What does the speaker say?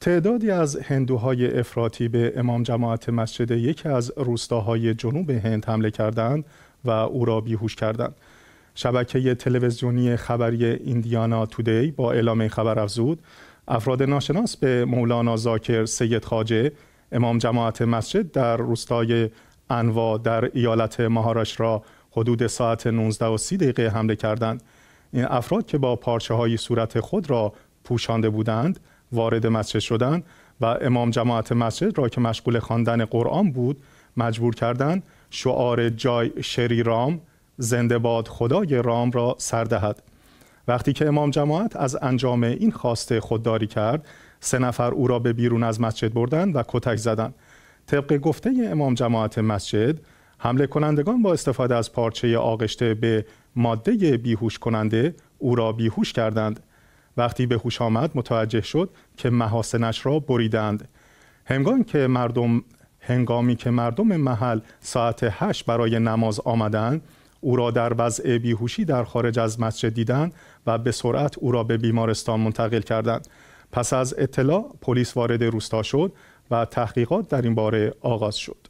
تعدادی از هندوهای افراطی به امام جماعت مسجد یکی از روستاهای جنوب هند حمله کردند و او را بیهوش کردند. شبکه تلویزیونی خبری ایندیانا تودی با اعلام این خبر افزود افراد ناشناس به مولانا زاکر سید خاجه امام جماعت مسجد در روستای انوا در ایالت مهارش را حدود ساعت 19 و 30 دقیقه حمله کردند این افراد که با پارچه های صورت خود را پوشانده بودند وارد مسجد شدند و امام جماعت مسجد را که مشغول خواندن قرآن بود مجبور کردند شعار جای شری رام زنده باد خدای رام را سر دهد وقتی که امام جماعت از انجام این خواسته خودداری کرد سه نفر او را به بیرون از مسجد بردند و کتک زدند طبق گفته امام جماعت مسجد حمله کنندگان با استفاده از پارچه آغشته به ماده بیهوش کننده او را بیهوش کردند وقتی به هوش آمد متوجه شد که محاسنش را بریدند هنگامی که مردم هنگامی که مردم محل ساعت هشت برای نماز آمدند او را در وضع بیهوشی در خارج از مسجد دیدند و به سرعت او را به بیمارستان منتقل کردند پس از اطلاع پلیس وارد روستا شد و تحقیقات در این باره آغاز شد